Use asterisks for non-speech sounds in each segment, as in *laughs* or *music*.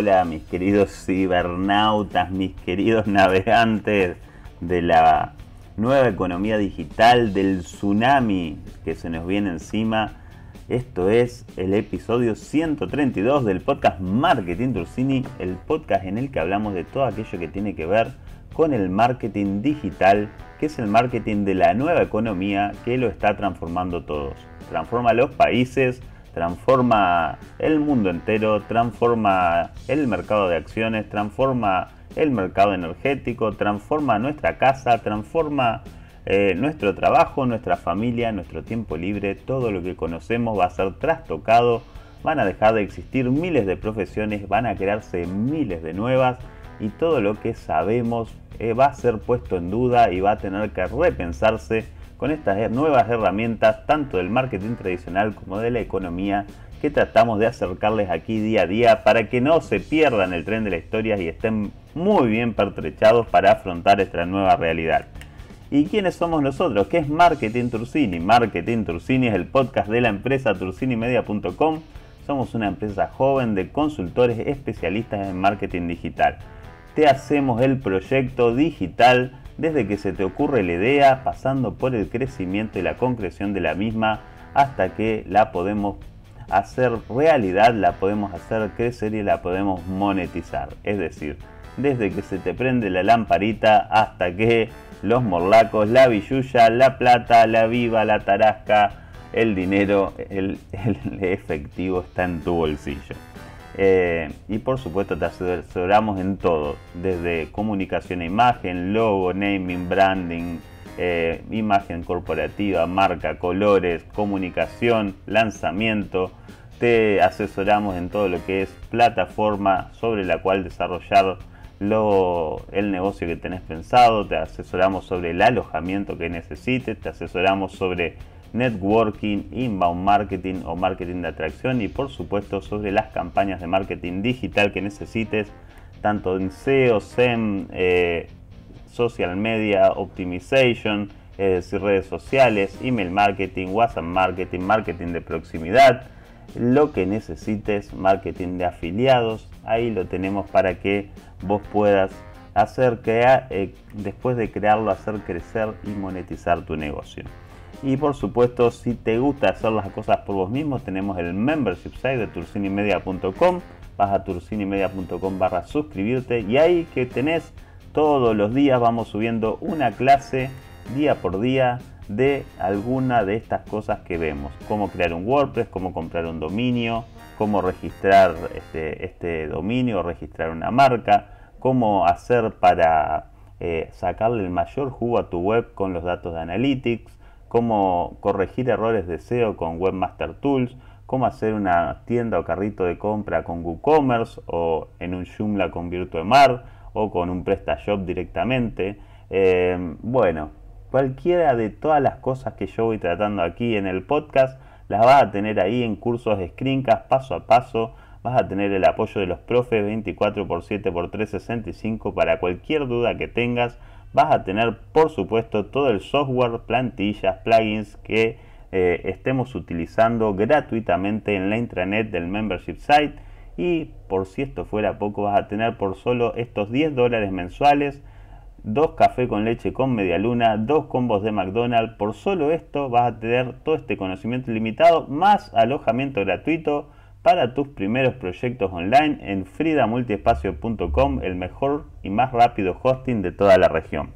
Hola mis queridos cibernautas, mis queridos navegantes de la nueva economía digital, del tsunami que se nos viene encima. Esto es el episodio 132 del podcast Marketing Turcini, el podcast en el que hablamos de todo aquello que tiene que ver con el marketing digital, que es el marketing de la nueva economía que lo está transformando todos. Transforma los países, transforma el mundo entero, transforma el mercado de acciones, transforma el mercado energético, transforma nuestra casa, transforma eh, nuestro trabajo, nuestra familia, nuestro tiempo libre, todo lo que conocemos va a ser trastocado, van a dejar de existir miles de profesiones, van a crearse miles de nuevas y todo lo que sabemos eh, va a ser puesto en duda y va a tener que repensarse con estas nuevas herramientas, tanto del marketing tradicional como de la economía, que tratamos de acercarles aquí día a día para que no se pierdan el tren de la historia y estén muy bien pertrechados para afrontar esta nueva realidad. ¿Y quiénes somos nosotros? ¿Qué es Marketing Turcini? Marketing Turcini es el podcast de la empresa Media.com. Somos una empresa joven de consultores especialistas en marketing digital. Te hacemos el proyecto digital desde que se te ocurre la idea, pasando por el crecimiento y la concreción de la misma, hasta que la podemos hacer realidad, la podemos hacer crecer y la podemos monetizar. Es decir, desde que se te prende la lamparita hasta que los morlacos, la billulla, la plata, la viva, la tarasca, el dinero, el, el efectivo está en tu bolsillo. Eh, y por supuesto te asesoramos en todo, desde comunicación e imagen, logo, naming, branding, eh, imagen corporativa, marca, colores, comunicación, lanzamiento. Te asesoramos en todo lo que es plataforma sobre la cual desarrollar el negocio que tenés pensado, te asesoramos sobre el alojamiento que necesites, te asesoramos sobre networking, inbound marketing o marketing de atracción y por supuesto sobre las campañas de marketing digital que necesites, tanto en SEO, SEM, eh, social media, optimization, es decir, redes sociales, email marketing, WhatsApp marketing, marketing de proximidad, lo que necesites, marketing de afiliados, ahí lo tenemos para que vos puedas hacer crear eh, después de crearlo, hacer crecer y monetizar tu negocio. Y por supuesto, si te gusta hacer las cosas por vos mismos, tenemos el membership site de turcinimedia.com. Vas a turcinimedia.com barra suscribirte y ahí que tenés todos los días vamos subiendo una clase día por día de alguna de estas cosas que vemos. Cómo crear un WordPress, cómo comprar un dominio, cómo registrar este, este dominio, registrar una marca, cómo hacer para eh, sacarle el mayor jugo a tu web con los datos de Analytics, cómo corregir errores de SEO con Webmaster Tools, cómo hacer una tienda o carrito de compra con WooCommerce o en un Joomla con Virtuemart o con un PrestaShop directamente. Eh, bueno, cualquiera de todas las cosas que yo voy tratando aquí en el podcast, las vas a tener ahí en cursos de screencast paso a paso. Vas a tener el apoyo de los profes 24 x 7 x 365 para cualquier duda que tengas vas a tener por supuesto todo el software, plantillas, plugins que eh, estemos utilizando gratuitamente en la intranet del membership site y por si esto fuera poco vas a tener por solo estos 10 dólares mensuales dos café con leche con media luna, dos combos de McDonald's. Por solo esto vas a tener todo este conocimiento ilimitado, más alojamiento gratuito, para tus primeros proyectos online en fridamultiespacio.com, el mejor y más rápido hosting de toda la región.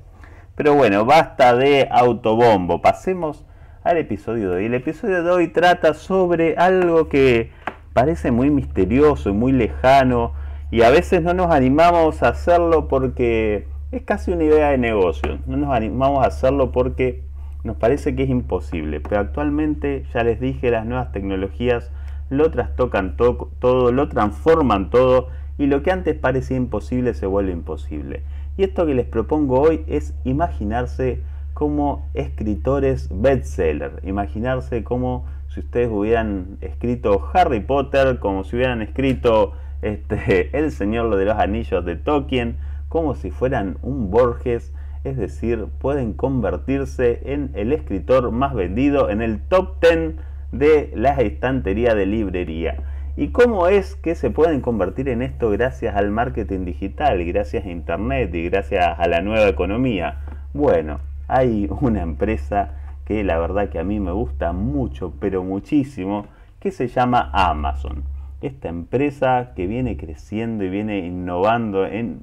Pero bueno, basta de autobombo, pasemos al episodio de hoy. El episodio de hoy trata sobre algo que parece muy misterioso y muy lejano y a veces no nos animamos a hacerlo porque es casi una idea de negocio. No nos animamos a hacerlo porque nos parece que es imposible. Pero actualmente, ya les dije, las nuevas tecnologías lo trastocan todo, lo transforman todo y lo que antes parecía imposible se vuelve imposible. Y esto que les propongo hoy es imaginarse como escritores bestseller, imaginarse como si ustedes hubieran escrito Harry Potter, como si hubieran escrito este, *laughs* El Señor de los Anillos de Tolkien, como si fueran un Borges, es decir, pueden convertirse en el escritor más vendido, en el top 10 de la estanterías de librería. ¿Y cómo es que se pueden convertir en esto gracias al marketing digital, gracias a Internet y gracias a la nueva economía? Bueno, hay una empresa que la verdad que a mí me gusta mucho, pero muchísimo, que se llama Amazon. Esta empresa que viene creciendo y viene innovando en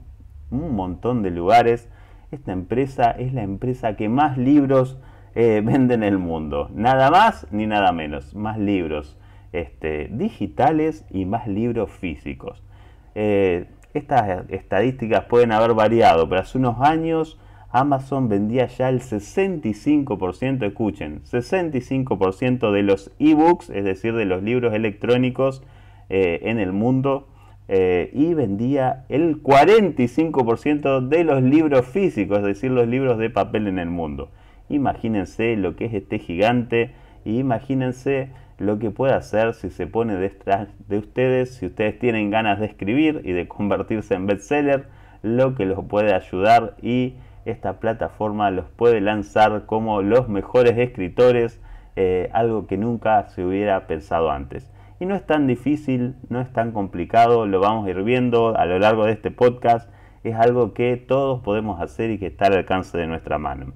un montón de lugares. Esta empresa es la empresa que más libros eh, *laughs* venden el mundo. Nada más ni nada menos. Más libros este, digitales y más libros físicos. Eh, estas estadísticas pueden haber variado, pero hace unos años Amazon vendía ya el 65%, escuchen, 65% de los ebooks, es decir, de los libros electrónicos eh, en el mundo, y vendía el 45% de los libros físicos, es decir, los libros de papel en el mundo. Imagínense lo que es este gigante y imagínense lo que puede hacer si se pone detrás de ustedes, si ustedes tienen ganas de escribir y de convertirse en bestseller, lo que los puede ayudar y esta plataforma los puede lanzar como los mejores escritores, eh, algo que nunca se hubiera pensado antes. Y no es tan difícil, no es tan complicado, lo vamos a ir viendo a lo largo de este podcast, es algo que todos podemos hacer y que está al alcance de nuestra mano.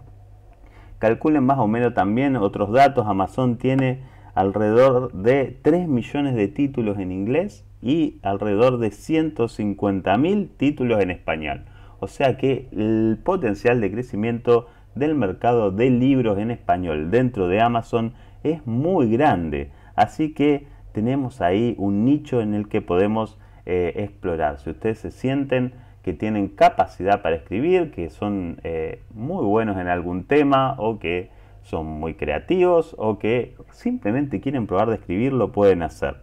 Calculen más o menos también otros datos. Amazon tiene alrededor de 3 millones de títulos en inglés y alrededor de 150 mil títulos en español. O sea que el potencial de crecimiento del mercado de libros en español dentro de Amazon es muy grande. Así que tenemos ahí un nicho en el que podemos eh, explorar. Si ustedes se sienten que tienen capacidad para escribir, que son eh, muy buenos en algún tema o que son muy creativos o que simplemente quieren probar de escribir, lo pueden hacer.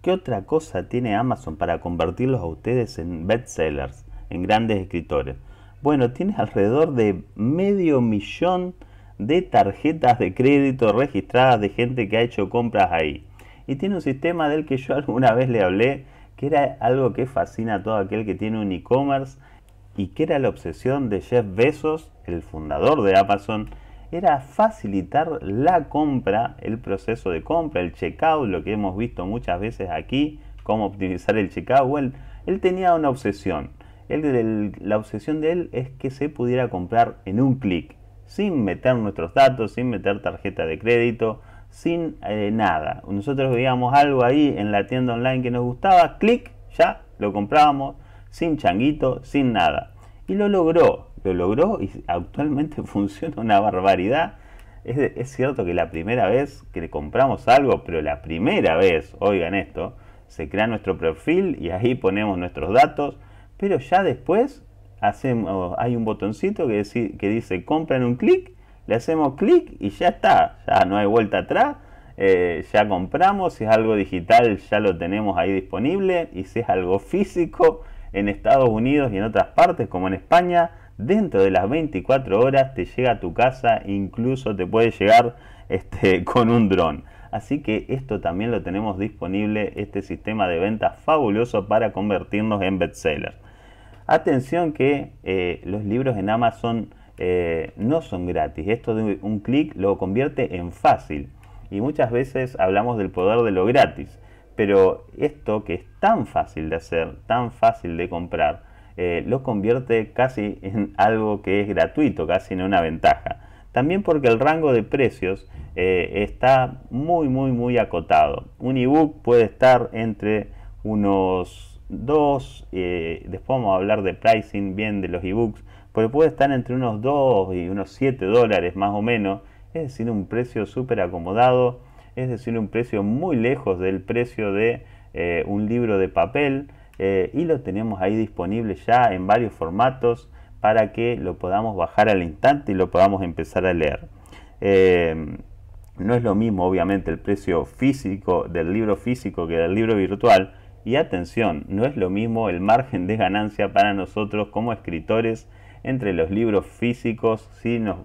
¿Qué otra cosa tiene Amazon para convertirlos a ustedes en bestsellers, en grandes escritores? Bueno, tiene alrededor de medio millón de tarjetas de crédito registradas de gente que ha hecho compras ahí. Y tiene un sistema del que yo alguna vez le hablé, que era algo que fascina a todo aquel que tiene un e-commerce y que era la obsesión de Jeff Bezos, el fundador de Amazon, era facilitar la compra, el proceso de compra, el checkout, lo que hemos visto muchas veces aquí, cómo optimizar el checkout. él tenía una obsesión. la obsesión de él es que se pudiera comprar en un clic, sin meter nuestros datos, sin meter tarjeta de crédito, sin eh, nada. Nosotros veíamos algo ahí en la tienda online que nos gustaba, clic, ya lo comprábamos, sin changuito, sin nada. Y lo logró, lo logró y actualmente *laughs* funciona una barbaridad. Es, cierto que la primera vez que le compramos algo, pero la primera vez, oigan esto, se crea nuestro perfil y ahí ponemos nuestros datos, pero ya después hacemos, hay un botoncito que, dice, compran un clic le hacemos clic y ya está, ya no hay vuelta atrás. Eh, ya compramos, si es algo digital ya lo tenemos ahí disponible y si es algo físico en Estados Unidos y en otras partes como en España, dentro de las 24 horas te llega a tu casa, incluso te puede llegar este, *laughs* con un dron. Así que esto también lo tenemos disponible, este sistema de ventas fabuloso para convertirnos en bestseller. Atención que eh, los libros en Amazon eh, no son gratis. Esto de un clic lo convierte en fácil. Y muchas veces hablamos del poder de lo gratis. Pero esto que es tan fácil de hacer, tan fácil de comprar, eh, lo convierte casi en algo que es gratuito, casi en una ventaja. También porque el rango de precios eh, está muy, muy, muy acotado. Un ebook puede estar entre unos dos. después vamos a hablar de pricing bien de los ebooks, porque puede estar entre unos 2 y unos 7 dólares más o menos, es decir, un precio súper acomodado, es decir, un precio muy lejos del precio de eh, un libro de papel eh, y lo tenemos ahí disponible ya en varios formatos para que lo podamos bajar al instante y lo podamos empezar a leer. Eh, no es lo mismo, obviamente, el precio físico del libro físico que del libro virtual. Y atención, no es lo mismo el margen de ganancia para nosotros como escritores entre los libros físicos, si nos,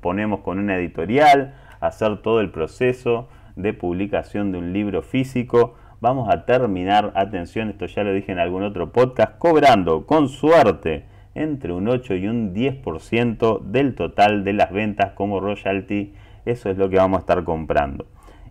ponemos con una editorial, hacer todo el proceso de publicación de un libro físico, vamos a terminar, atención, esto ya lo dije en algún otro podcast, cobrando con suerte entre un 8 y un 10% del total de las ventas como royalty. Eso es lo que vamos a estar comprando.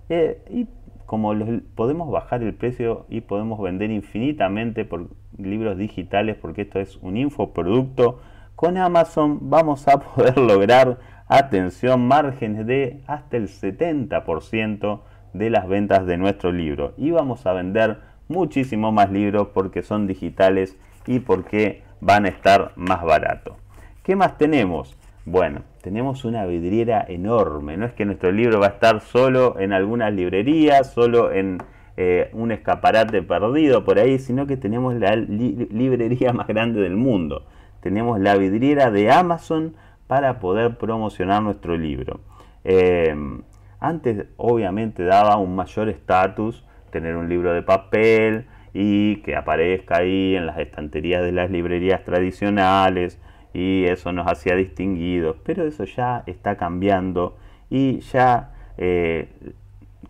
Eh, y como podemos bajar el precio y podemos vender infinitamente por libros digitales, porque esto es un infoproducto con Amazon vamos a poder *laughs* lograr, atención, márgenes de hasta el 70% de las ventas de nuestro libro. Y vamos a vender muchísimo más libros porque son digitales y porque van a estar más baratos. ¿Qué más tenemos? Bueno, tenemos una vidriera enorme. No es que nuestro libro va a estar solo en algunas librerías, solo en eh, un escaparate perdido por ahí, sino que tenemos la librería *laughs* más grande del mundo tenemos la vidriera de Amazon para poder promocionar nuestro libro. Em, antes obviamente daba un mayor estatus tener un libro de papel y que aparezca ahí en las estanterías de las librerías tradicionales y eso nos hacía distinguidos, pero eso ya está cambiando y ya eh,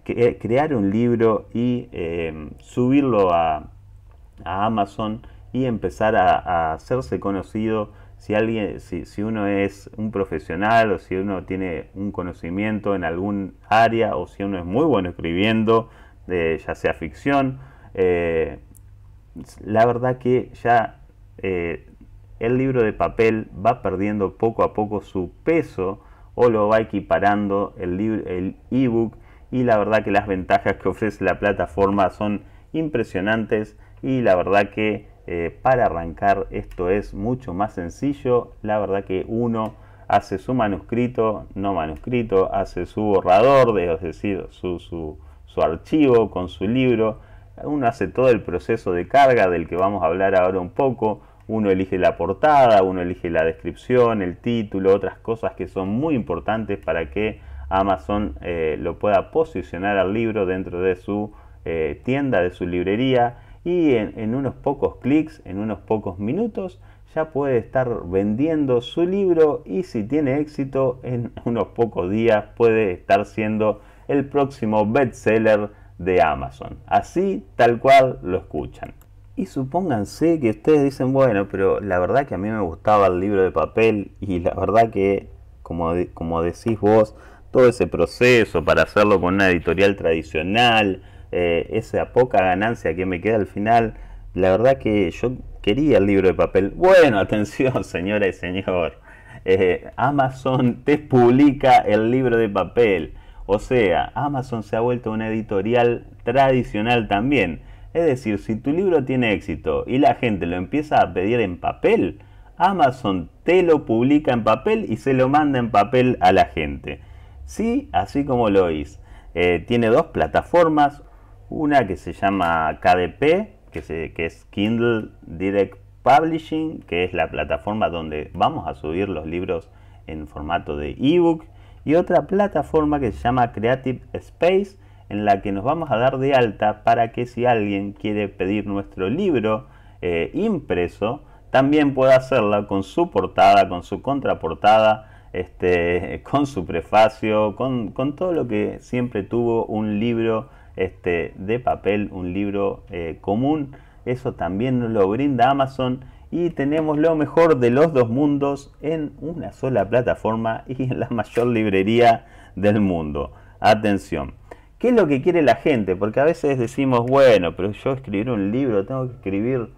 eh, crear un libro y em, subirlo a Amazon y empezar a, hacerse conocido si alguien si, uno es un profesional o si uno tiene un conocimiento en algún área o si uno es muy bueno escribiendo de, ya sea ficción eh, la verdad que ya eh, el libro de papel va perdiendo poco a poco su peso o lo va equiparando el ebook el y la verdad que las ventajas que ofrece la plataforma son impresionantes y la verdad que eh, para arrancar esto es mucho más sencillo. La verdad que uno hace su manuscrito, no manuscrito, hace su borrador, de, es decir, su, archivo con su libro. Uno hace todo el proceso de carga del que vamos a hablar ahora un poco. Uno elige la portada, uno elige la descripción, el título, otras cosas que son muy importantes para que Amazon eh, lo pueda posicionar al libro dentro de su eh, tienda, de su librería y en, unos pocos clics, en unos pocos minutos, ya puede estar vendiendo su libro y si tiene éxito, en *laughs* unos pocos días puede estar siendo el próximo bestseller de Amazon. Así tal cual lo escuchan. Y supónganse que ustedes dicen, bueno, pero la verdad que a mí me gustaba el libro de papel y la verdad que, como, como decís vos, todo ese proceso para hacerlo con una editorial tradicional, eh, esa poca ganancia que me queda al final. La verdad que yo quería el libro de papel. Bueno, *laughs* atención, señora y señor. Eh, Amazon te publica el libro de papel. O sea, Amazon se ha vuelto una editorial tradicional también. Es decir, si tu libro tiene éxito y la gente lo empieza a pedir en papel, Amazon te lo publica en papel y se lo manda en papel a la gente. Sí, así como lo oís. Eh, tiene dos plataformas, una que se llama KDP, que, es Kindle Direct Publishing, que es la plataforma donde vamos a subir los libros en formato de ebook. Y otra plataforma que se llama Creative Space, en la que nos vamos a dar de alta para que si alguien quiere pedir nuestro libro eh, impreso, también pueda hacerla con su portada, con su contraportada, este, *laughs* con su prefacio, con, con, todo lo que siempre tuvo un libro este, de papel, un libro eh, común. Eso también nos lo brinda Amazon y tenemos lo mejor de los dos mundos en una sola plataforma *laughs* y en la mayor librería del mundo. Atención. ¿Qué es lo que quiere la gente? Porque a veces decimos, bueno, pero yo escribir un libro, tengo que escribir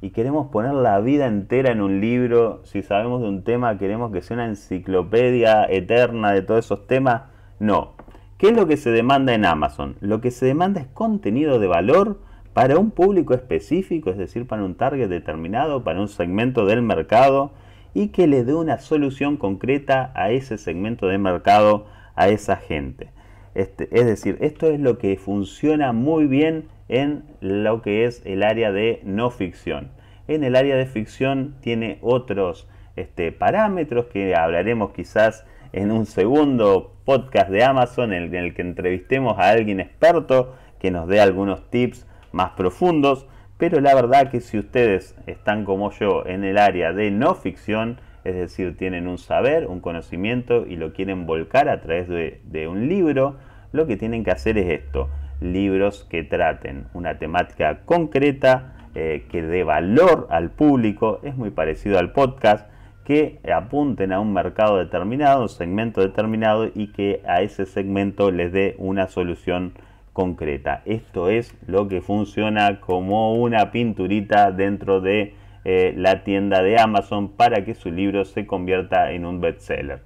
y queremos poner la vida entera en un libro. Si sabemos de un tema, queremos que sea una enciclopedia eterna de todos esos temas. No. ¿Qué es lo que se demanda en Amazon? Lo que se demanda es contenido de valor para un público específico, es decir, para un target determinado, para un segmento del mercado y que le dé una solución concreta a ese segmento de mercado, a esa gente. Este, es decir, esto es lo que funciona muy bien en lo que es el área de no ficción. En el área de ficción tiene otros este, parámetros que hablaremos quizás en un segundo podcast de Amazon en el, que entrevistemos a alguien experto que nos dé algunos tips más profundos. Pero la verdad que si ustedes están como yo en el área de no ficción, es decir, tienen un saber, un conocimiento y lo quieren volcar a través de, un libro, lo que tienen que hacer es esto, libros que traten una temática concreta, eh, que dé valor al público, es muy parecido al podcast, que apunten a un mercado determinado, un segmento determinado y que a ese segmento les dé una solución concreta. Esto es lo que funciona como una pinturita dentro de eh, la tienda de Amazon para que su libro se convierta en un bestseller.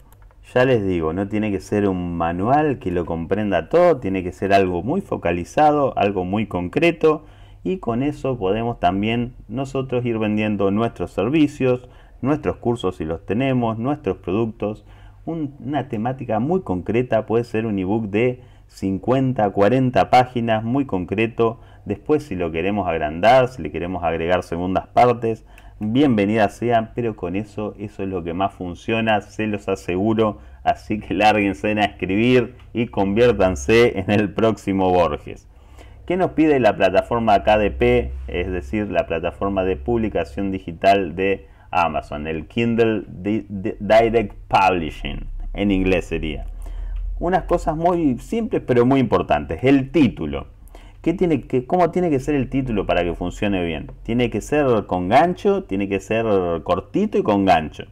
Ya les digo, no tiene que ser un manual que lo comprenda todo, tiene que ser algo muy focalizado, algo muy concreto y con eso podemos también nosotros ir vendiendo nuestros servicios, nuestros cursos si los tenemos, nuestros productos, una temática muy concreta, puede ser un ebook de 50, 40 páginas, muy concreto. Después si lo queremos agrandar, si le queremos agregar segundas partes, bienvenida sean, pero con eso, eso es lo que más funciona, se los aseguro. Así que lárguense a escribir y conviértanse en el próximo Borges. ¿Qué nos pide la plataforma KDP? Es decir, la plataforma de publicación digital de Amazon, el Kindle Direct Publishing, en inglés sería. Unas cosas muy simples pero muy importantes. El título. ¿Qué tiene que, ¿Cómo tiene que ser el título para que funcione bien? Tiene que ser con gancho, tiene que ser cortito y con gancho.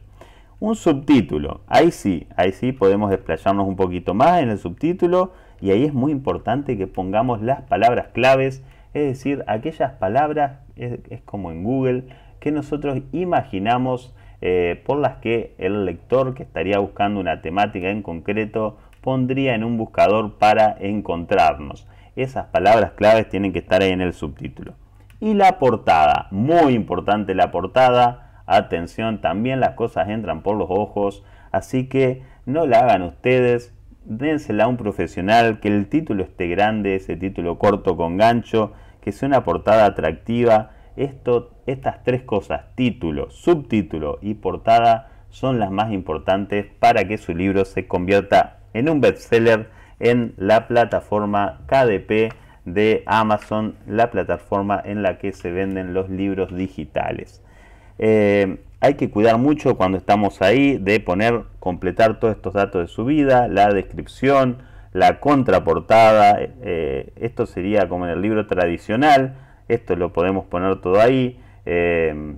Un subtítulo, ahí sí, ahí sí podemos desplayarnos un poquito más en el subtítulo y ahí es muy importante que pongamos las palabras claves, es decir, aquellas palabras, es como en Google, que nosotros imaginamos eh, por las que el lector que estaría buscando una temática en concreto pondría en un buscador para encontrarnos. Esas palabras claves tienen que estar ahí en el subtítulo. Y la portada, muy importante la portada. Atención, también las cosas entran por los ojos, así que no la hagan ustedes, dénsela a un profesional, que el título esté grande, ese título corto con gancho, que sea una portada atractiva, estas tres cosas, título, subtítulo y portada, son las más importantes para que su libro se convierta en un bestseller en la plataforma KDP de Amazon, la plataforma en la que se venden los libros digitales. Eh, hay que cuidar mucho cuando estamos ahí de poner, completar todos estos datos de su vida, la descripción, la contraportada. Eh, esto sería como en el libro tradicional. Esto lo podemos poner todo ahí. Eh,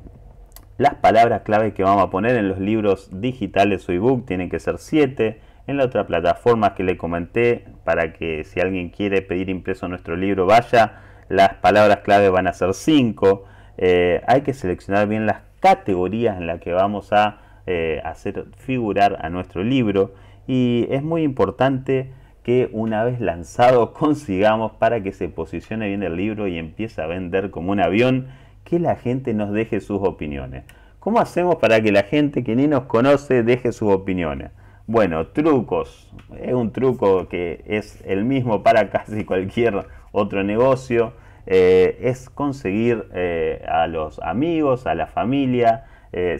las palabras clave que vamos a poner en los libros digitales o ebook tienen que ser 7. En la otra plataforma que le comenté, para que si alguien quiere pedir impreso nuestro libro, vaya, las palabras clave van a ser 5. Eh, hay que seleccionar bien las categorías en las que vamos a eh, hacer figurar a nuestro libro. Y es muy importante que una vez lanzado *laughs* consigamos para que se posicione bien el libro y empiece a vender como un avión, que la gente nos deje sus opiniones. ¿Cómo hacemos para que la gente que ni nos conoce deje sus opiniones? Bueno, trucos. Es un truco que es el mismo para casi cualquier otro negocio. Eh, es conseguir eh, a los amigos, a la familia. Eh,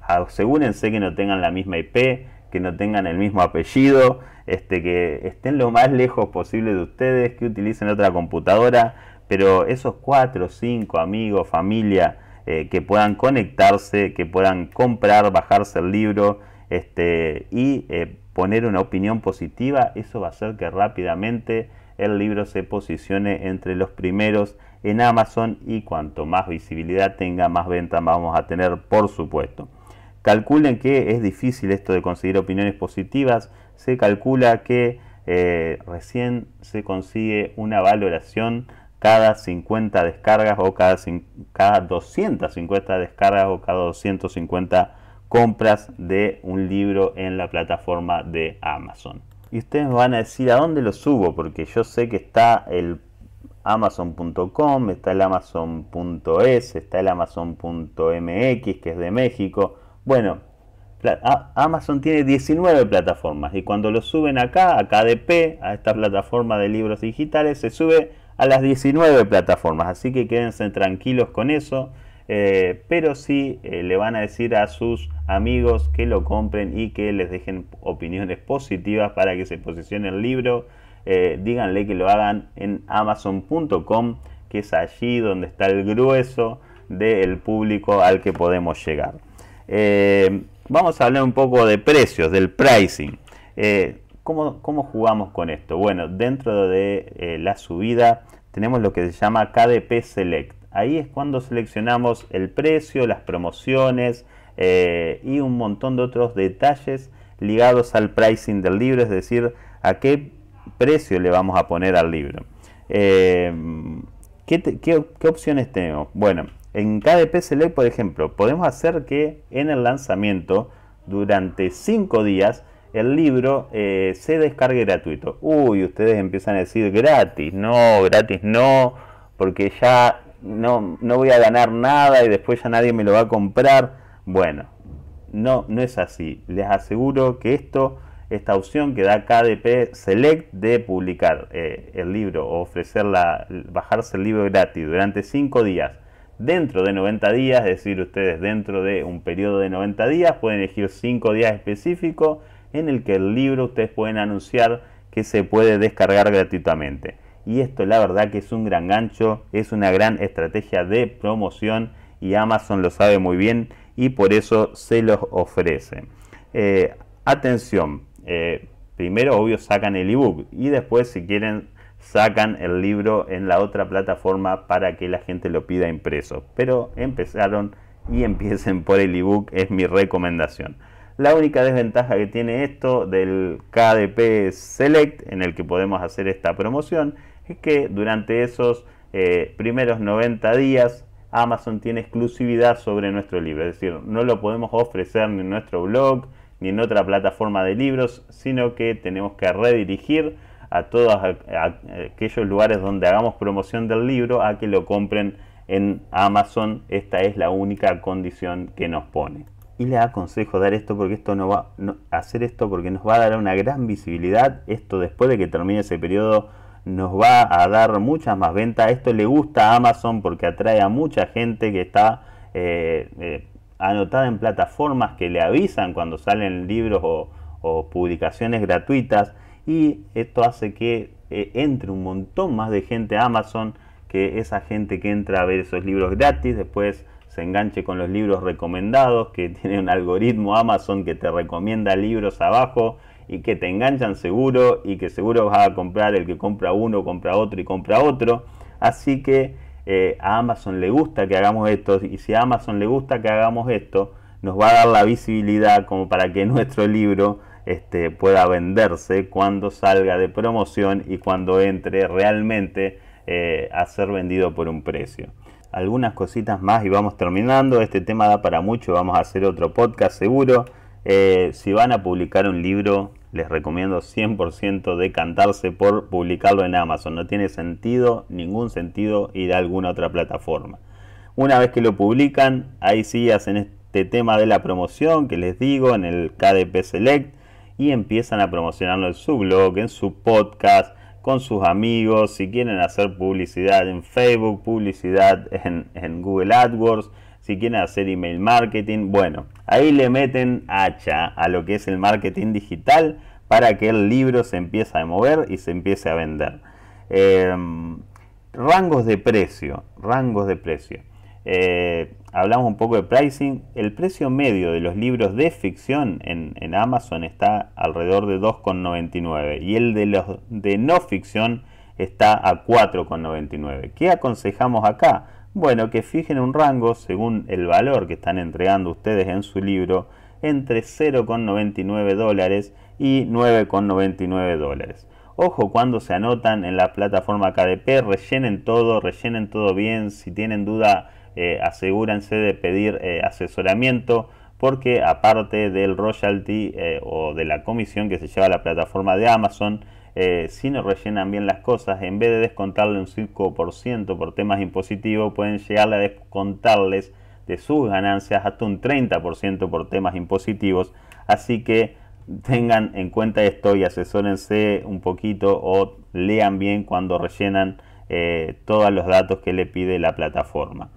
asegúrense que no tengan la misma IP que no tengan el mismo apellido, este, que estén lo más lejos posible de ustedes, que utilicen otra computadora, pero esos cuatro, cinco amigos, familia, eh, que puedan conectarse, que puedan comprar, bajarse el libro este, y eh, poner una opinión positiva, eso va a hacer que rápidamente el libro se posicione entre los primeros en Amazon y cuanto más visibilidad tenga, más ventas vamos a tener, por supuesto. Calculen que es difícil esto de conseguir opiniones positivas. Se calcula que eh, recién se consigue una valoración cada 50 descargas o cada, cada 250 descargas o cada 250 compras de un libro en la plataforma de Amazon. Y ustedes van a decir a dónde lo subo, porque yo sé que está el amazon.com, está el amazon.es, está el amazon.mx que es de México, bueno, Amazon tiene 19 plataformas y cuando lo suben acá, a KDP, a esta plataforma de libros digitales, se sube a las 19 plataformas. Así que quédense tranquilos con eso. Eh, pero sí eh, le van a decir a sus amigos que lo compren y que les dejen opiniones positivas para que se posicione el libro. Eh, díganle que lo hagan en amazon.com, que es allí donde está el grueso del público al que podemos llegar. Eh, vamos a hablar un poco de precios, del pricing. Eh, ¿cómo, jugamos con esto? Bueno, dentro de eh, la subida tenemos lo que se llama KDP Select. Ahí es cuando seleccionamos el precio, las promociones y un montón de otros detalles ligados al pricing del libro, es decir, a qué precio le vamos a poner al libro. ¿qué, ¿Qué opciones tenemos? Bueno, en KDP Select, por ejemplo, podemos hacer que en el lanzamiento, durante 5 días, el libro eh, se descargue gratuito. Uy, ustedes empiezan a decir gratis, no, gratis no, porque ya no, no voy a ganar nada y después ya nadie me lo va a comprar. Bueno, no, no es así. Les aseguro que esto, esta opción que da KDP Select de publicar eh, el libro o ofrecerla, bajarse el libro gratis durante 5 días dentro de 90 días, es decir, ustedes dentro de un periodo de 90 días pueden elegir 5 días específicos en el que el libro ustedes pueden anunciar que se puede descargar gratuitamente. Y esto la verdad que es un gran gancho, es una gran estrategia de promoción y Amazon lo sabe muy bien y por eso se los ofrece. Eh, atención, eh, primero obvio sacan el ebook y después si quieren sacan el libro en la otra plataforma para que la gente lo pida impreso. Pero empezaron y *laughs* empiecen por el ebook, es mi recomendación. La única desventaja que tiene esto del KDP Select, en el que podemos hacer esta promoción, es que durante esos eh, primeros 90 días Amazon tiene exclusividad sobre nuestro libro. Es decir, no lo podemos ofrecer ni en nuestro blog, ni en otra plataforma de libros, sino que tenemos que redirigir a todos aquellos lugares donde hagamos promoción del libro a que lo compren en Amazon. Esta es la única condición que nos pone. Y le aconsejo dar esto porque esto no va hacer esto porque nos va a dar una gran visibilidad. Esto después de que termine ese periodo nos va a dar muchas más ventas. Esto le gusta a Amazon porque atrae a mucha gente que está eh, eh, anotada en plataformas que le avisan cuando salen libros o publicaciones gratuitas y esto hace que eh, entre un montón más de gente a Amazon, que esa gente que entra a ver esos libros gratis, después se enganche con los libros recomendados, que *laughs* tiene un algoritmo Amazon que te recomienda libros abajo y que te enganchan seguro y que seguro vas a comprar el que compra uno, compra otro y compra otro. Así que eh, a Amazon le gusta que hagamos esto y si a Amazon le gusta que hagamos esto, nos va a dar la visibilidad como para que *laughs* nuestro libro este, pueda venderse, cuando salga de promoción y cuando entre realmente eh, a ser vendido por un precio. Algunas cositas más y vamos terminando. Este tema da para mucho, vamos a hacer otro podcast seguro. Eh, si van a publicar un libro, les recomiendo 100% decantarse por publicarlo en Amazon. No tiene sentido, ningún sentido ir a alguna otra plataforma. Una vez que lo publican, ahí sí hacen este tema de la promoción que les digo en el KDP Select y empiezan a promocionarlo en su blog, en su podcast, con sus amigos, si quieren hacer publicidad en Facebook, publicidad en, Google AdWords, si quieren hacer email marketing, bueno, ahí le meten hacha a lo que es el marketing digital para que el libro se empiece a mover y se empiece a vender. Em, rangos de precio, rangos de precio. Eh, hablamos un poco de pricing. El precio medio de los libros de ficción en, en Amazon está alrededor de 2,99 y el de los de no ficción está a 4,99. ¿Qué aconsejamos acá? Bueno, que fijen un rango según el valor que están entregando ustedes en su libro entre 0,99 dólares y 9,99 dólares. Ojo cuando se anotan en la plataforma KDP, rellenen todo, rellenen todo bien, si tienen duda eh, asegúrense de pedir eh, asesoramiento porque aparte del royalty eh, o de la comisión que se lleva la plataforma de Amazon, si no rellenan bien las cosas, en vez de descontarle un 5% por temas impositivos, pueden llegarle a descontarles de sus ganancias hasta un 30% por temas impositivos. Así que tengan en cuenta esto y asesórense un poquito o lean bien cuando rellenan todos los datos que le pide la plataforma.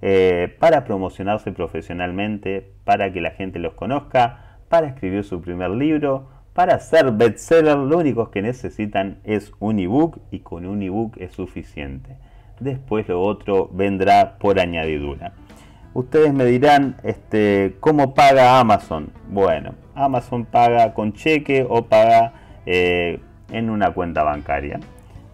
Eh, para promocionarse profesionalmente, para que la gente los conozca, para escribir su primer libro, para ser bestseller, lo único que necesitan es un ebook y con un ebook es suficiente. Después lo otro vendrá por añadidura. Ustedes me dirán, este, ¿cómo paga Amazon? Bueno, Amazon paga con cheque o paga eh, en una cuenta bancaria.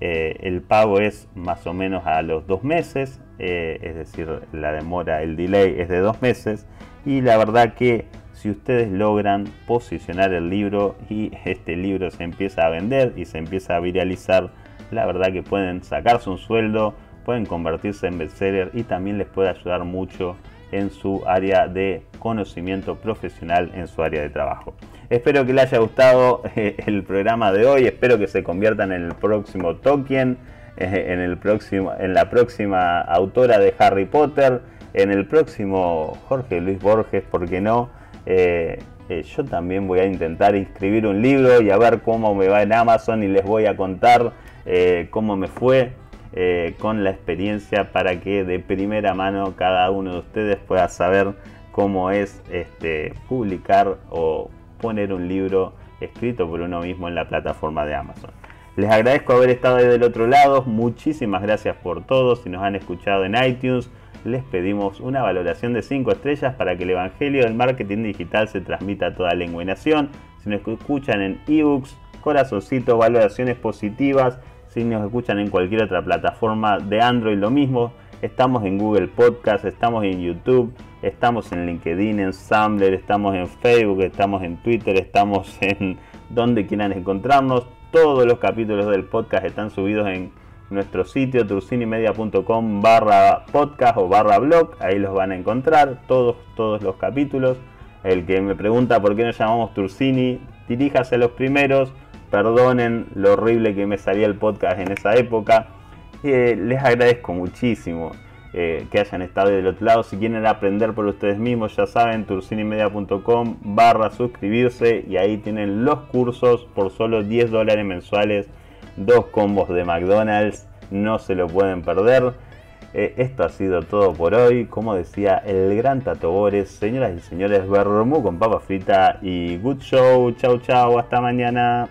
Eh, el pago es más o menos a los dos meses. Eh, es decir, la demora, el delay es de dos meses y la verdad que si ustedes logran posicionar el libro y *laughs* este libro se empieza a vender y se empieza a viralizar, la verdad que pueden sacarse un sueldo, pueden convertirse en bestseller y también les puede ayudar mucho en su área de conocimiento profesional, en su área de trabajo. Espero que les haya gustado eh, el programa de hoy, espero que se conviertan en el próximo token en, el próximo, en la próxima autora de Harry Potter, en el próximo Jorge Luis Borges, ¿por qué no? Eh, eh, yo también voy a intentar inscribir un libro y a ver cómo me va en Amazon y les voy a contar eh, cómo me fue con la experiencia para que de primera mano cada uno de ustedes pueda saber cómo es este, publicar o poner un libro escrito por uno mismo en la plataforma de Amazon. Les agradezco haber estado ahí del otro lado. Muchísimas gracias por todo. Si nos han escuchado en iTunes, les pedimos una valoración de 5 estrellas para que el Evangelio del Marketing Digital se transmita a toda lengua y nación. Si nos escuchan en ebooks, corazoncito, valoraciones positivas. Si nos escuchan en cualquier otra plataforma de Android, lo mismo. Estamos en Google Podcast, estamos en YouTube, estamos en LinkedIn, en estamos en Facebook, estamos en Twitter, estamos en donde quieran encontrarnos. Todos los capítulos del podcast están subidos en nuestro sitio turcinimedia.com barra podcast o barra blog. Ahí los van a encontrar, todos, todos los capítulos. El que me pregunta por qué nos llamamos Turcini, diríjase a los primeros. Perdonen lo horrible que me salía el podcast en esa época. Eh, les agradezco muchísimo. Eh, que hayan estado del otro lado. Si quieren aprender por ustedes mismos, ya saben, turcinimedia.com barra suscribirse y ahí tienen los cursos por solo 10 dólares mensuales, dos combos de McDonald's, no se lo pueden perder. Eh, esto ha sido todo por hoy. Como decía el gran Tato señoras y señores, Bermú con papa frita y good show. Chau, chau, hasta mañana.